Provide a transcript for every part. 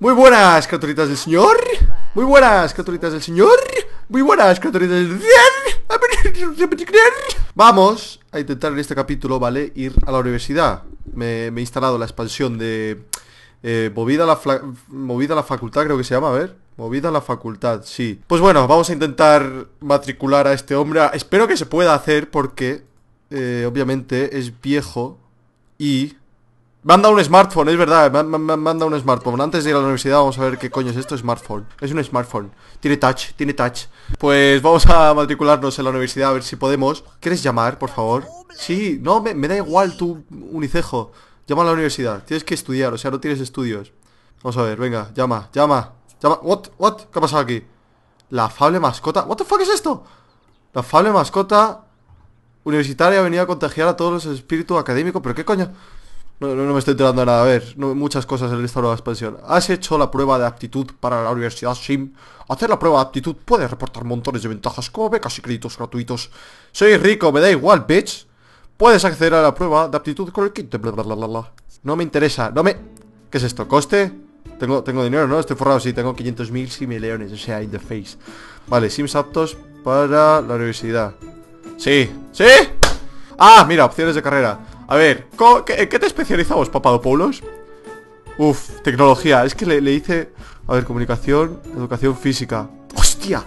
Muy buenas, criaturitas del señor. Muy buenas, criaturitas del señor. Muy buenas, criaturitas del señor! Vamos a intentar en este capítulo, ¿vale? Ir a la universidad. Me, he instalado la expansión de... Eh, movida, la movida la facultad, creo que se llama, a ver. Movida la facultad, sí. Pues bueno, vamos a intentar matricular a este hombre. Espero que se pueda hacer porque, eh, obviamente, es viejo y me han dado un smartphone, es verdad, me, un smartphone. Antes de ir a la universidad vamos a ver qué coño es esto, smartphone. Es un smartphone. Tiene touch, tiene touch. Pues vamos a matricularnos en la universidad a ver si podemos. ¿Quieres llamar, por favor? Sí, no, me, da igual tu unicejo. Llama a la universidad, tienes que estudiar, o sea, no tienes estudios. Vamos a ver, venga, llama, llama, llama. What, what, ¿qué ha pasado aquí? La fable mascota, what the fuck es esto? La fable mascota universitaria ha venido a contagiar a todos los espíritus académicos, pero qué coño... No, no, me estoy enterando de nada. A ver, muchas cosas en el nueva de la expansión. ¿Has hecho la prueba de aptitud para la Universidad SIM? Hacer la prueba de aptitud puede reportar montones de ventajas como becas y créditos gratuitos. Soy rico, me da igual, bitch. Puedes acceder a la prueba de aptitud con el kit. no me interesa, no me... ¿Qué es esto? ¿Coste? Tengo, tengo dinero, ¿no? Estoy forrado, sí, tengo 500.000 simileones, o sea, in the face. Vale, sims aptos para la universidad. Sí, sí. Ah, mira, opciones de carrera. A ver, ¿qué, qué te especializamos, Polos? Uf, tecnología. Es que le, hice... A ver, comunicación, educación física. ¡Hostia!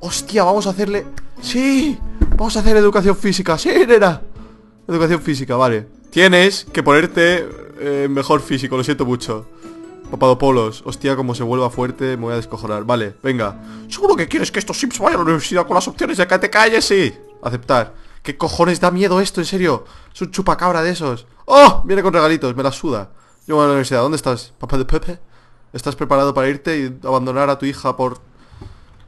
¡Hostia! Vamos a hacerle... ¡Sí! Vamos a hacer educación física. ¡Sí, nena! Educación física, vale. Tienes que ponerte eh, mejor físico, lo siento mucho. papado Polos. hostia, como se vuelva fuerte, me voy a descojonar. Vale, venga. ¿Seguro que quieres que estos chips vayan a la universidad con las opciones de que te calles? Sí. Aceptar. ¿Qué cojones da miedo esto, en serio? Es un chupacabra de esos. ¡Oh! Viene con regalitos, me la suda. Yo voy a la universidad, ¿dónde estás? ¿Papá de Pepe? ¿Estás preparado para irte y abandonar a tu hija por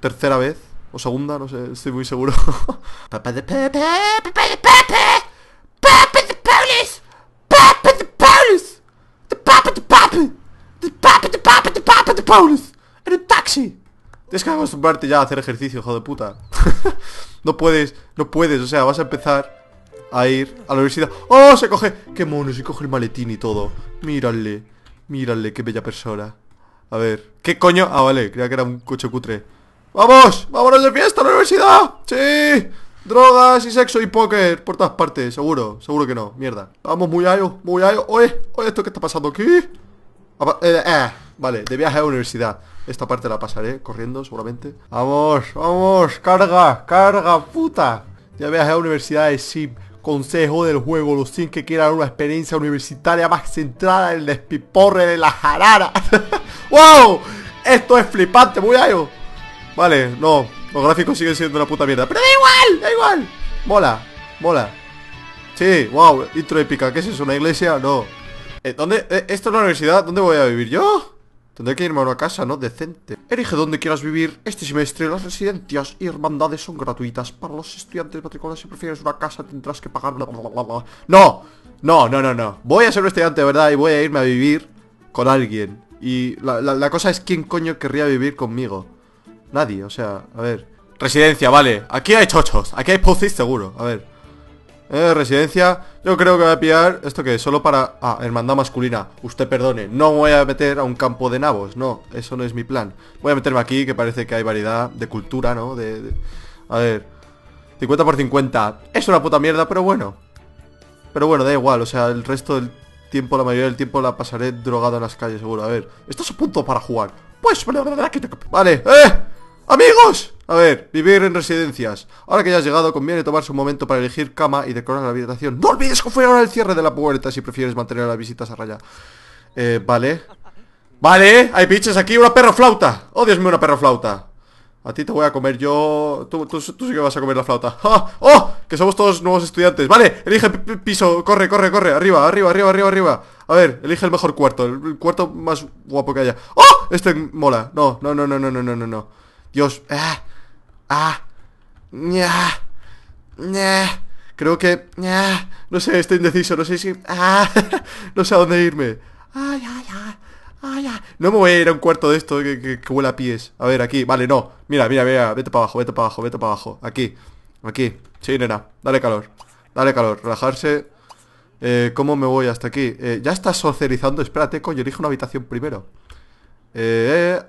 tercera vez? O segunda, no sé, estoy muy seguro. Papá de Pepe, Papá de Pepe, Papá de Polis, Papá de Paulus, de Papá de PAPA! de Papá de Papá de Papá de Paulus, en un taxi. Tienes que acostumbrarte ya a hacer ejercicio, hijo de puta. no puedes, no puedes, o sea, vas a empezar a ir a la universidad. ¡Oh, se coge! ¡Qué mono! Se coge el maletín y todo. Mírale, mírale, qué bella persona. A ver, ¿qué coño? Ah, vale, creía que era un coche cutre. ¡Vamos! ¡Vámonos de fiesta a la universidad! ¡Sí! Drogas y sexo y póker por todas partes, seguro, seguro que no, mierda. Vamos, muy ayo, muy ayo. Oye, oye, ¿esto qué está pasando aquí? Eh, eh, vale, de viaje a la universidad. Esta parte la pasaré corriendo seguramente. Vamos, vamos, carga, carga, puta. Ya viaje a la universidad es Consejo del juego, los sin que quieran una experiencia universitaria más centrada en el despiporre de la jarara. ¡Wow! Esto es flipante, muy algo. Vale, no, los gráficos siguen siendo una puta mierda. Pero da igual, da igual. Mola, mola. Sí, wow, intro épica. ¿Qué es eso? ¿Una iglesia? No. Eh, ¿Dónde? Eh, ¿Esto es la universidad? ¿Dónde voy a vivir yo? Tendré que irme a una casa, ¿no? Decente. Erige donde quieras vivir. Este semestre las residencias y hermandades son gratuitas. Para los estudiantes matriculados, si prefieres una casa, tendrás que pagar... Bla, no, no, no, no, no. Voy a ser un estudiante, de verdad, y voy a irme a vivir con alguien. Y la, cosa es quién coño querría vivir conmigo. Nadie, o sea, a ver. Residencia, vale. Aquí hay chochos, aquí hay pussies seguro. A ver. Eh, residencia. Yo creo que voy a pillar... ¿Esto que es? Solo para... Ah, hermandad masculina. Usted perdone. No voy a meter a un campo de nabos. No, eso no es mi plan. Voy a meterme aquí, que parece que hay variedad de cultura, ¿no? De... A ver. 50 por 50. Es una puta mierda, pero bueno. Pero bueno, da igual. O sea, el resto del tiempo, la mayoría del tiempo la pasaré drogado en las calles, seguro. A ver. esto es a punto para jugar? Pues... Vale. ¡Eh! ¡Amigos! A ver, vivir en residencias. Ahora que ya has llegado, conviene tomarse un momento para elegir cama y decorar la habitación. No olvides que fuera ahora el cierre de la puerta si prefieres mantener las visitas a raya. Eh, vale. Vale, hay biches aquí, una perra flauta. Oh, una perra flauta. A ti te voy a comer yo... Tú, tú, sí que vas a comer la flauta. ¡Oh! ¡Oh! Que somos todos nuevos estudiantes. Vale, elige piso. Corre, corre, corre. Arriba, arriba, arriba, arriba, arriba. A ver, elige el mejor cuarto. El, cuarto más guapo que haya. ¡Oh! Este mola. No, no, no, no, no, no, no, no. Dios. ¡Ah! Ah, Creo que... No sé, estoy indeciso. No sé si... Ah, no sé a dónde irme. Ay, ay, ay. No me voy a ir a un cuarto de esto que, que, a pies. A ver, aquí. Vale, no. Mira, mira, mira. Vete para abajo, vete para abajo, vete para abajo. Aquí. Aquí. Sí, nena. Dale calor. Dale calor. Relajarse. Eh, ¿Cómo me voy hasta aquí? Eh, ya está socializando. Espérate, coño. Elige una habitación primero. Eh,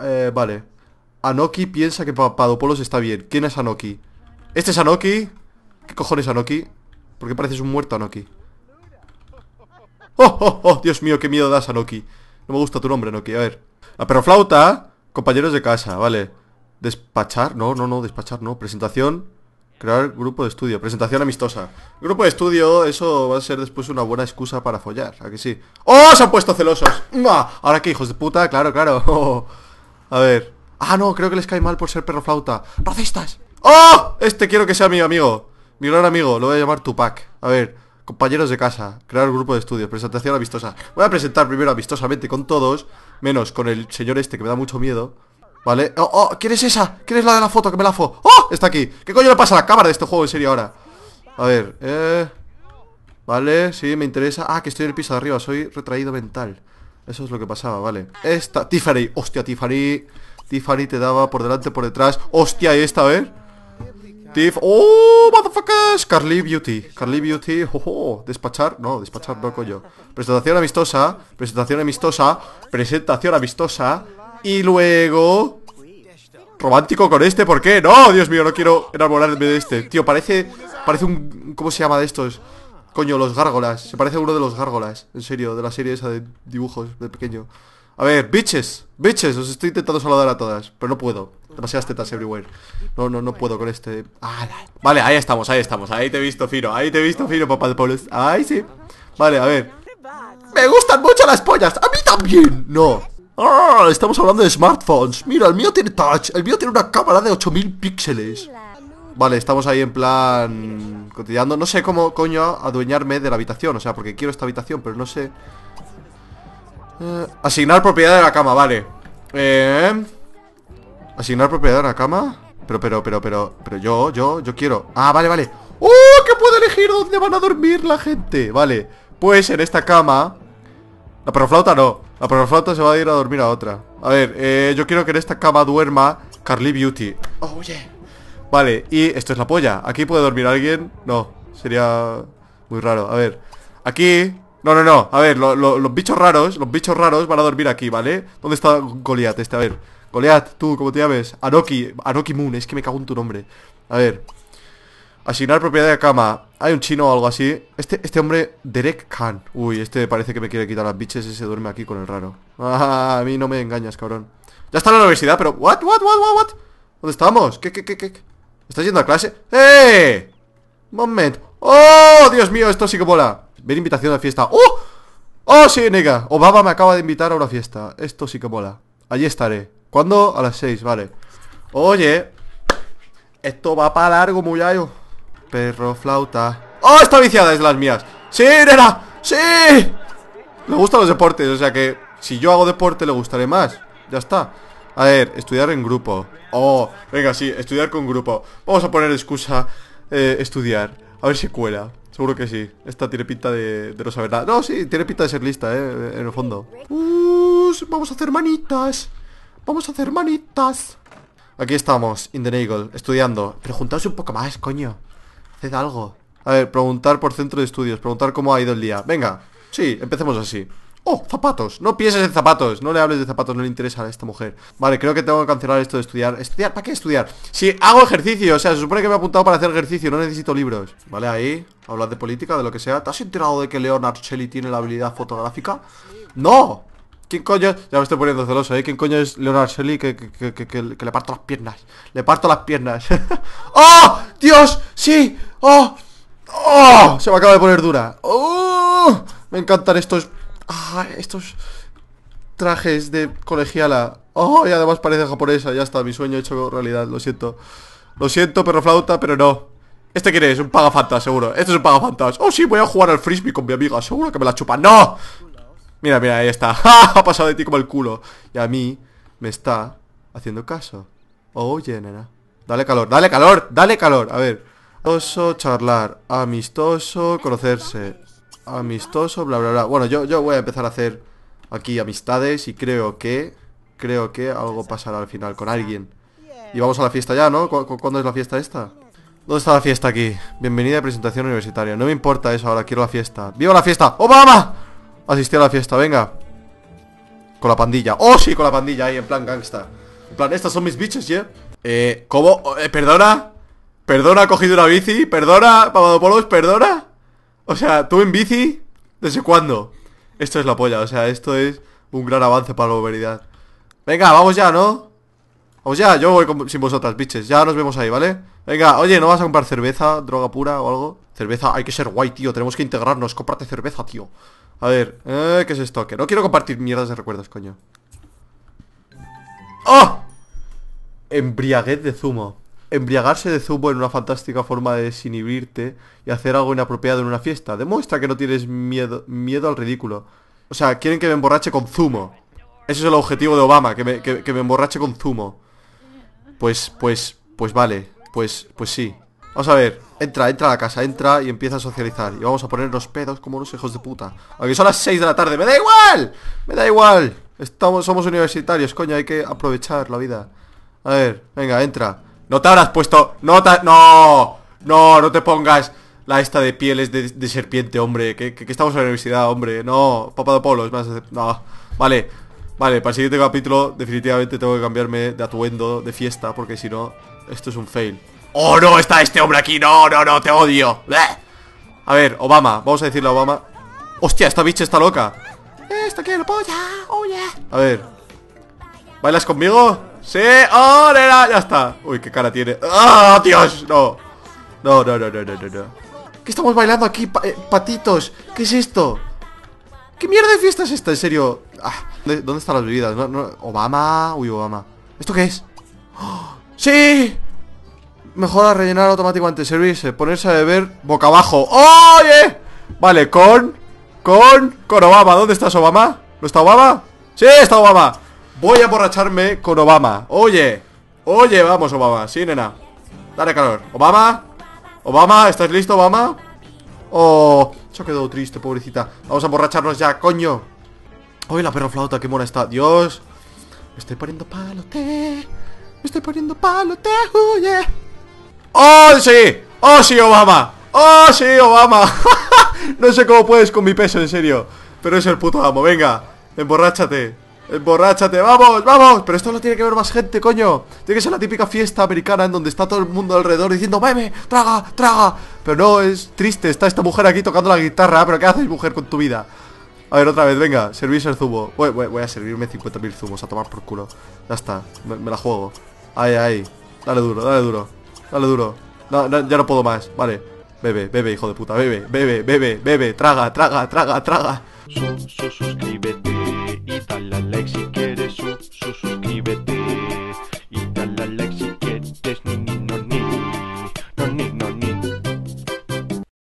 eh, vale. Anoki piensa que Papadopoulos está bien. ¿Quién es Anoki? ¿Este es Anoki? ¿Qué cojones Anoki? ¿Por qué pareces un muerto, Anoki? ¡Oh, oh, oh! Dios mío, qué miedo das, Anoki. No me gusta tu nombre, Anoki. A ver. La perroflauta. Compañeros de casa, vale. Despachar. No, no, no, despachar no. Presentación. Crear grupo de estudio. Presentación amistosa. Grupo de estudio, eso va a ser después una buena excusa para follar. ¿A que sí? ¡Oh! Se han puesto celosos. Ahora que hijos de puta, claro, claro. a ver. Ah, no, creo que les cae mal por ser perro flauta. ¡Racistas! ¡Oh! Este quiero que sea mi amigo. Mi gran amigo, lo voy a llamar Tupac. A ver, compañeros de casa, crear un grupo de estudios, presentación amistosa. Voy a presentar primero amistosamente con todos, menos con el señor este que me da mucho miedo. ¿Vale? Oh, oh, ¿quién es esa? ¿Quién es la de la foto que me la fo? ¡Oh! Está aquí. ¿Qué coño le pasa a la cámara de este juego en serio ahora? A ver, eh... Vale, sí, me interesa. Ah, que estoy en el piso de arriba, soy retraído mental. Eso es lo que pasaba, vale. Esta, Tiffany. Hostia, Tiffany. Tiffany te daba por delante, por detrás. ¡Hostia! esta, a ver. Tiff. ¡Oh, motherfuckers! Carly Beauty. Carly Beauty. Oh, oh, despachar. No, despachar no, coño. Presentación amistosa. Presentación amistosa. Presentación amistosa. Y luego... Romántico con este, ¿por qué? No, Dios mío, no quiero enamorarme de este. Tío, parece... Parece un... ¿Cómo se llama de estos? Coño, los gárgolas. Se parece a uno de los gárgolas. En serio, de la serie esa de dibujos de pequeño. A ver, bitches, bitches, os estoy intentando saludar a todas, pero no puedo. Demasiadas tetas everywhere. No, no, no puedo con este. vale, ahí estamos, ahí estamos. Ahí te he visto fino, ahí te he visto fino, papá de pollos. Ahí sí. Vale, a ver. Me gustan mucho las pollas. A mí también. No. Ah, estamos hablando de smartphones. Mira, el mío tiene touch. El mío tiene una cámara de 8000 píxeles. Vale, estamos ahí en plan... Continuando, No sé cómo coño adueñarme de la habitación. O sea, porque quiero esta habitación, pero no sé... Eh, asignar propiedad de la cama, vale eh, Asignar propiedad de la cama Pero, pero, pero, pero Pero yo, yo, yo quiero Ah, vale, vale ¡Oh! Que puedo elegir dónde van a dormir la gente Vale, pues en esta cama La perroflauta no La perroflauta se va a ir a dormir a otra A ver, eh, yo quiero que en esta cama duerma Carly Beauty oh, Vale, y esto es la polla ¿Aquí puede dormir alguien? No, sería muy raro A ver, aquí no, no, no. A ver, los bichos raros, los bichos raros van a dormir aquí, ¿vale? ¿Dónde está Goliath este? A ver. Goliath, tú, ¿cómo te llames? Anoki, Anoki Moon, es que me cago en tu nombre. A ver. Asignar propiedad de cama. Hay un chino o algo así. Este, este hombre, Derek Khan. Uy, este parece que me quiere quitar las biches y se duerme aquí con el raro. Ah, a mí no me engañas, cabrón. Ya está en la universidad, pero... What, what, what, what, what? ¿Dónde estamos? ¿Qué, qué, qué, qué? ¿Estás yendo a clase? ¡Eh! Moment. ¡Oh, Dios mío! Esto sí que mola. Ver invitación a fiesta. ¡Oh! ¡Oh, sí, nega! Obama me acaba de invitar a una fiesta. Esto sí que mola. Allí estaré. ¿Cuándo? A las seis, vale. Oye. Esto va para largo, muyayo Perro, flauta. ¡Oh, esta viciada! Es las mías. ¡Sí, nena! ¡Sí! me gustan los deportes, o sea que si yo hago deporte le gustaré más. Ya está. A ver, estudiar en grupo. Oh, venga, sí, estudiar con grupo. Vamos a poner excusa eh, estudiar. A ver si cuela. Seguro que sí. Esta tiene pinta de, de no No, sí, tiene pinta de ser lista, ¿eh? En el fondo. vamos a hacer manitas. Vamos a hacer manitas. Aquí estamos, in the Eagle, estudiando. Pero juntaos un poco más, coño. Haced algo. A ver, preguntar por centro de estudios. Preguntar cómo ha ido el día. Venga. Sí, empecemos así. ¡Oh, zapatos! No pienses en zapatos, no le hables de zapatos, no le interesa a esta mujer Vale, creo que tengo que cancelar esto de estudiar ¿Estudiar? ¿Para qué estudiar? Si hago ejercicio, o sea, se supone que me he apuntado para hacer ejercicio, no necesito libros Vale, ahí, hablar de política, de lo que sea ¿Te has enterado de que Leonard Shelley tiene la habilidad fotográfica? ¡No! ¿Quién coño es? Ya me estoy poniendo celoso, ¿eh? ¿Quién coño es Leonard Shelley que, que, que, le parto las piernas? Le parto las piernas ¡Oh! ¡Dios! ¡Sí! ¡Oh! ¡Oh! Se me acaba de poner dura ¡Oh! Me encantan estos Ah, estos trajes de colegiala. Oh, y además parece japonesa. Ya está, mi sueño hecho realidad. Lo siento. Lo siento, perro flauta, pero no. ¿Este quién es? Un pagafantas, seguro. Este es un pagafantas. Oh, sí, voy a jugar al frisbee con mi amiga. Seguro que me la chupa. ¡No! Mira, mira, ahí está. ha pasado de ti como el culo. Y a mí me está haciendo caso. Oye, nena. Dale calor, dale calor, dale calor. A ver. Oso, charlar. Amistoso, conocerse. Amistoso, bla, bla, bla. Bueno, yo, yo voy a empezar a hacer aquí amistades y creo que... Creo que algo pasará al final con alguien. Y vamos a la fiesta ya, ¿no? cuándo es la fiesta esta? ¿Dónde está la fiesta aquí? Bienvenida a presentación universitaria. No me importa eso ahora, quiero la fiesta. ¡Viva la fiesta! ¡Obama! Asistí a la fiesta, venga. Con la pandilla. ¡Oh, sí! Con la pandilla ahí, en plan gangsta. En plan, estas son mis bichos, ¿yeah? Eh, ¿cómo? Eh, ¿Perdona? ¿Perdona, ha cogido una bici? ¿Perdona, polos ¿Perdona? O sea, tú en bici, ¿desde cuándo? Esto es la polla, o sea, esto es un gran avance para la humanidad. Venga, vamos ya, ¿no? Vamos ya, yo voy sin vosotras, biches. Ya nos vemos ahí, ¿vale? Venga, oye, ¿no vas a comprar cerveza, droga pura o algo? Cerveza, hay que ser guay, tío. Tenemos que integrarnos. Cómprate cerveza, tío. A ver, eh, ¿qué es esto? Que no quiero compartir mierdas de recuerdos, coño. ¡Oh! Embriaguez de zumo. Embriagarse de zumo en una fantástica forma de desinhibirte y hacer algo inapropiado en una fiesta. Demuestra que no tienes miedo, miedo al ridículo. O sea, quieren que me emborrache con zumo. Ese es el objetivo de Obama, que me, que, me emborrache con zumo. Pues, pues, pues vale. Pues, pues sí. Vamos a ver, entra, entra a la casa, entra y empieza a socializar. Y vamos a poner los pedos como unos hijos de puta. Aunque son las 6 de la tarde, ¡me da igual! ¡Me da igual! Estamos, somos universitarios, coño, hay que aprovechar la vida. A ver, venga, entra. No te habrás puesto... No, te... no, no, no te pongas la esta de pieles de, serpiente, hombre. Que, estamos en la universidad, hombre. No, es más... No, vale. Vale, para el siguiente capítulo definitivamente tengo que cambiarme de atuendo de fiesta porque si no, esto es un fail. ¡Oh, no! Está este hombre aquí. No, no, no, te odio. A ver, Obama. Vamos a decirle a Obama. ¡Hostia, esta bicha está loca! ¡Esto quiero polla! ¡Oye! A ver. ¿Bailas conmigo? ¡Sí! ¡Oh, ¡Ya está! Uy, qué cara tiene. ¡Ah, Dios! No. No, no, no, no, no, no. ¿Qué estamos bailando aquí, eh, patitos? ¿Qué es esto? ¿Qué mierda de fiesta es esta? En serio. Ah, ¿Dónde están las bebidas? Obama. Uy, Obama. ¿Esto qué es? ¡Oh! ¡Sí! Mejora rellenar automáticamente servirse. Ponerse a beber boca abajo. ¡Oye! Vale, con. Con. Con Obama. ¿Dónde estás, Obama? ¿No está Obama? ¡Sí, está Obama! Voy a borracharme con Obama Oye, oye, vamos Obama Sí, nena, dale calor Obama, Obama, ¿estás listo Obama? Oh, se ha quedado triste, pobrecita Vamos a borracharnos ya, coño Oye, la perro flauta, qué mona está Dios, me estoy poniendo palote Me estoy poniendo palote, ¡Oye! ¡Oh, sí! ¡Oh, sí, Obama! ¡Oh, sí, Obama! no sé cómo puedes con mi peso, en serio Pero es el puto amo, venga Emborráchate Emborráchate, eh, vamos, vamos Pero esto no tiene que ver más gente, coño Tiene que ser la típica fiesta americana en donde está todo el mundo alrededor Diciendo, bebe, traga, traga Pero no, es triste, está esta mujer aquí tocando la guitarra ah, Pero ¿qué haces, mujer, con tu vida? A ver, otra vez, venga, servirse el zumo Voy, a servirme 50.000 zumos, a tomar por culo Ya está, me, la juego Ahí, ahí, dale duro, dale duro Dale duro, ya no puedo más Vale, bebe, bebe, hijo de puta Bebe, bebe, bebe, bebe, traga, traga, traga, traga Suscríbete y tal la si